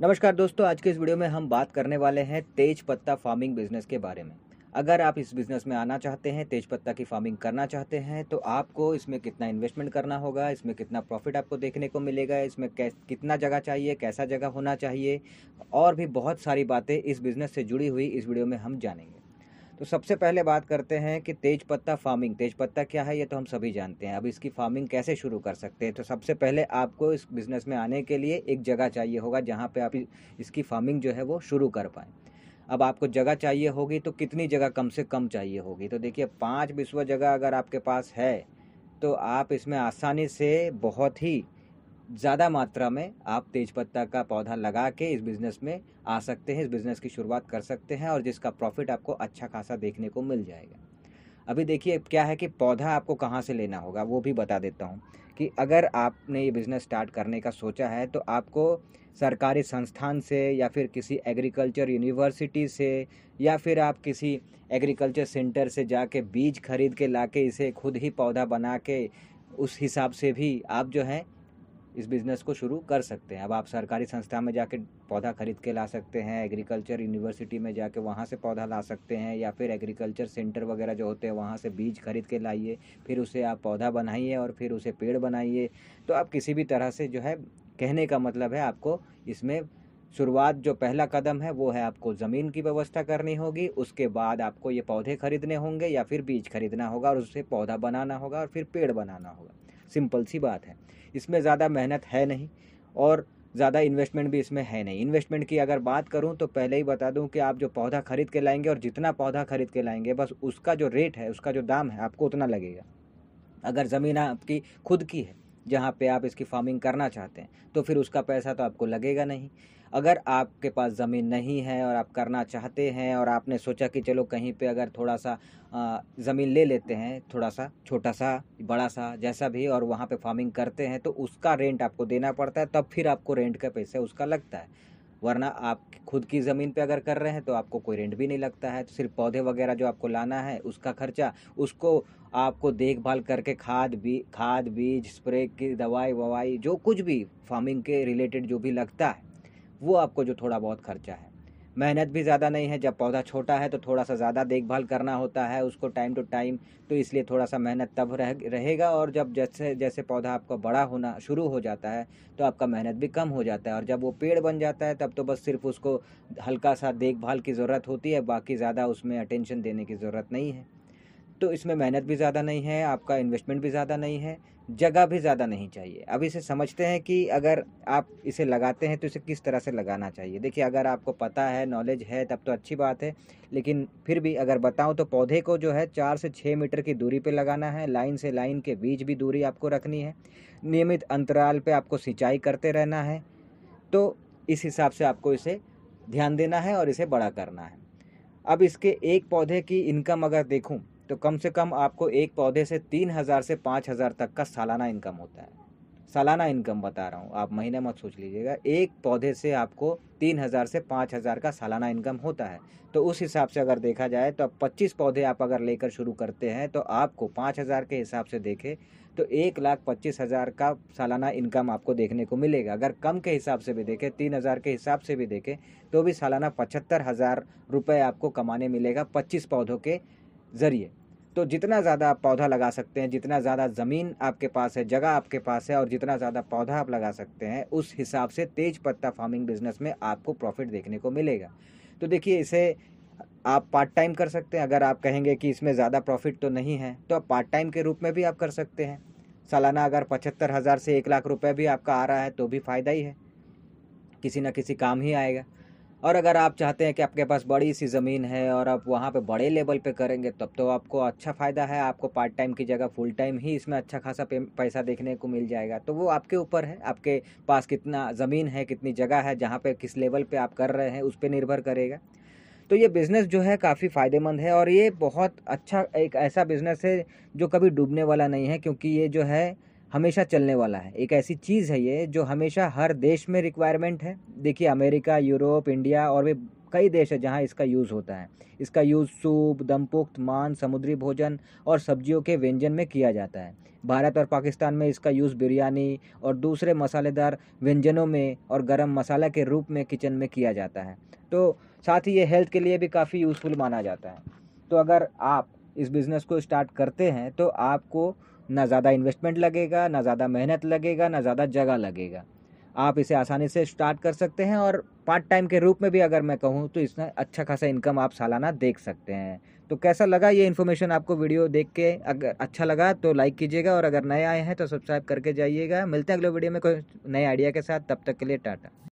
नमस्कार दोस्तों आज के इस वीडियो में हम बात करने वाले हैं तेज पत्ता फार्मिंग बिजनेस के बारे में अगर आप इस बिज़नेस में आना चाहते हैं तेज पत्ता की फार्मिंग करना चाहते हैं तो आपको इसमें कितना इन्वेस्टमेंट करना होगा इसमें कितना प्रॉफिट आपको देखने को मिलेगा इसमें कितना जगह चाहिए कैसा जगह होना चाहिए और भी बहुत सारी बातें इस बिज़नेस से जुड़ी हुई इस वीडियो में हम जानेंगे तो सबसे पहले बात करते हैं कि तेज़पत्ता फार्मिंग तेज़पत्ता क्या है ये तो हम सभी जानते हैं अब इसकी फार्मिंग कैसे शुरू कर सकते हैं तो सबसे पहले आपको इस बिज़नेस में आने के लिए एक जगह चाहिए होगा जहाँ पर आप इसकी फार्मिंग जो है वो शुरू कर पाएँ अब आपको जगह चाहिए होगी तो कितनी जगह कम से कम चाहिए होगी तो देखिए पाँच बिस्वा जगह अगर आपके पास है तो आप इसमें आसानी से बहुत ही ज़्यादा मात्रा में आप तेज़पत्ता का पौधा लगा के इस बिज़नेस में आ सकते हैं इस बिज़नेस की शुरुआत कर सकते हैं और जिसका प्रॉफिट आपको अच्छा खासा देखने को मिल जाएगा अभी देखिए क्या है कि पौधा आपको कहाँ से लेना होगा वो भी बता देता हूँ कि अगर आपने ये बिज़नेस स्टार्ट करने का सोचा है तो आपको सरकारी संस्थान से या फिर किसी एग्रीकल्चर यूनिवर्सिटी से या फिर आप किसी एग्रीकल्चर सेंटर से जाके बीज खरीद के लाके इसे खुद ही पौधा बना के उस हिसाब से भी आप जो है इस बिज़नेस को शुरू कर सकते हैं अब आप सरकारी संस्था में जाके पौधा खरीद के ला सकते हैं एग्रीकल्चर यूनिवर्सिटी में जाके वहाँ से पौधा ला सकते हैं या फिर एग्रीकल्चर सेंटर वगैरह जो होते हैं वहाँ से बीज खरीद के लाइए फिर उसे आप पौधा बनाइए और फिर उसे पेड़ बनाइए तो आप किसी भी तरह से जो है कहने का मतलब है आपको इसमें शुरुआत जो पहला कदम है वो है आपको ज़मीन की व्यवस्था करनी होगी उसके बाद आपको ये पौधे खरीदने होंगे या फिर बीज खरीदना होगा और उससे पौधा बनाना होगा और फिर पेड़ बनाना होगा सिंपल सी बात है इसमें ज़्यादा मेहनत है नहीं और ज़्यादा इन्वेस्टमेंट भी इसमें है नहीं इन्वेस्टमेंट की अगर बात करूँ तो पहले ही बता दूँ कि आप जो पौधा खरीद के लाएंगे और जितना पौधा खरीद के लाएंगे बस उसका जो रेट है उसका जो दाम है आपको उतना लगेगा अगर ज़मीन आपकी खुद की है जहाँ पे आप इसकी फार्मिंग करना चाहते हैं तो फिर उसका पैसा तो आपको लगेगा नहीं अगर आपके पास ज़मीन नहीं है और आप करना चाहते हैं और आपने सोचा कि चलो कहीं पे अगर थोड़ा सा ज़मीन ले लेते हैं थोड़ा सा छोटा सा बड़ा सा जैसा भी और वहाँ पे फार्मिंग करते हैं तो उसका रेंट आपको देना पड़ता है तब फिर आपको रेंट का पैसा उसका लगता है वरना आप खुद की ज़मीन पे अगर कर रहे हैं तो आपको कोई रेंट भी नहीं लगता है तो सिर्फ पौधे वगैरह जो आपको लाना है उसका खर्चा उसको आपको देखभाल करके खाद भी खाद बीज स्प्रे की दवाई ववाई जो कुछ भी फार्मिंग के रिलेटेड जो भी लगता है वो आपको जो थोड़ा बहुत खर्चा है मेहनत भी ज़्यादा नहीं है जब पौधा छोटा है तो थोड़ा सा ज़्यादा देखभाल करना होता है उसको टाइम टू टाइम तो इसलिए थोड़ा सा मेहनत तब रह रहेगा और जब जैसे जैसे पौधा आपका बड़ा होना शुरू हो जाता है तो आपका मेहनत भी कम हो जाता है और जब वो पेड़ बन जाता है तब तो बस सिर्फ उसको हल्का सा देखभाल की ज़रूरत होती है बाकी ज़्यादा उसमें अटेंशन देने की ज़रूरत नहीं है तो इसमें मेहनत भी ज़्यादा नहीं है आपका इन्वेस्टमेंट भी ज़्यादा नहीं है जगह भी ज़्यादा नहीं चाहिए अब इसे समझते हैं कि अगर आप इसे लगाते हैं तो इसे किस तरह से लगाना चाहिए देखिए अगर आपको पता है नॉलेज है तब तो अच्छी बात है लेकिन फिर भी अगर बताऊं तो पौधे को जो है चार से छः मीटर की दूरी पर लगाना है लाइन से लाइन के बीच भी दूरी आपको रखनी है नियमित अंतराल पर आपको सिंचाई करते रहना है तो इस हिसाब से आपको इसे ध्यान देना है और इसे बड़ा करना है अब इसके एक पौधे की इनकम अगर देखूँ तो कम से कम आपको एक पौधे से तीन हज़ार से पाँच हज़ार तक का सालाना इनकम होता है सालाना इनकम बता रहा हूँ आप महीने मत सोच लीजिएगा एक पौधे से आपको तीन हज़ार से पाँच हज़ार का सालाना इनकम होता है तो उस हिसाब से अगर देखा जाए तो अब पच्चीस पौधे आप अगर लेकर शुरू करते हैं तो आपको पाँच हज़ार के हिसाब से देखें तो एक लाख पच्चीस हज़ार का सालाना इनकम आपको देखने को मिलेगा अगर कम के हिसाब से भी देखें तीन हज़ार के हिसाब से भी देखें तो भी सालाना पचहत्तर हज़ार रुपये आपको कमाने मिलेगा पच्चीस पौधों के ज़रिए तो जितना ज़्यादा आप पौधा लगा सकते हैं जितना ज़्यादा ज़मीन आपके पास है जगह आपके पास है और जितना ज़्यादा पौधा आप लगा सकते हैं उस हिसाब से तेज पत्ता फार्मिंग बिजनेस में आपको प्रॉफिट देखने को मिलेगा तो देखिए इसे आप पार्ट टाइम कर सकते हैं अगर आप कहेंगे कि इसमें ज़्यादा प्रॉफिट तो नहीं है तो आप पार्ट टाइम के रूप में भी आप कर सकते हैं सालाना अगर पचहत्तर हज़ार से एक लाख रुपये भी आपका आ रहा है तो भी फ़ायदा ही है किसी ना किसी काम ही आएगा और अगर आप चाहते हैं कि आपके पास बड़ी सी ज़मीन है और आप वहाँ पे बड़े लेवल पे करेंगे तब तो आपको अच्छा फ़ायदा है आपको पार्ट टाइम की जगह फुल टाइम ही इसमें अच्छा खासा पैसा देखने को मिल जाएगा तो वो आपके ऊपर है आपके पास कितना ज़मीन है कितनी जगह है जहाँ पर किस लेवल पर आप कर रहे हैं उस पर निर्भर करेगा तो ये बिज़नेस जो है काफ़ी फ़ायदेमंद है और ये बहुत अच्छा एक ऐसा बिज़नेस है जो कभी डूबने वाला नहीं है क्योंकि ये जो है हमेशा चलने वाला है एक ऐसी चीज़ है ये जो हमेशा हर देश में रिक्वायरमेंट है देखिए अमेरिका यूरोप इंडिया और भी कई देश है जहाँ इसका यूज़ होता है इसका यूज़ सूप दमपुख्त मान समुद्री भोजन और सब्जियों के व्यंजन में किया जाता है भारत और पाकिस्तान में इसका यूज़ बिरयानी और दूसरे मसालेदार व्यंजनों में और गर्म मसाला के रूप में किचन में किया जाता है तो साथ ही ये हेल्थ के लिए भी काफ़ी यूज़फुल माना जाता है तो अगर आप इस बिज़नेस को स्टार्ट करते हैं तो आपको ना ज़्यादा इन्वेस्टमेंट लगेगा ना ज़्यादा मेहनत लगेगा ना ज़्यादा जगह लगेगा आप इसे आसानी से स्टार्ट कर सकते हैं और पार्ट टाइम के रूप में भी अगर मैं कहूँ तो इसमें अच्छा खासा इनकम आप सालाना देख सकते हैं तो कैसा लगा ये इन्फॉर्मेशन आपको वीडियो देख के अगर अच्छा लगा तो लाइक कीजिएगा और अगर नए आए हैं तो सब्सक्राइब करके जाइएगा मिलते हैं अगले वीडियो में कोई नए आइडिया के साथ तब तक के लिए टाटा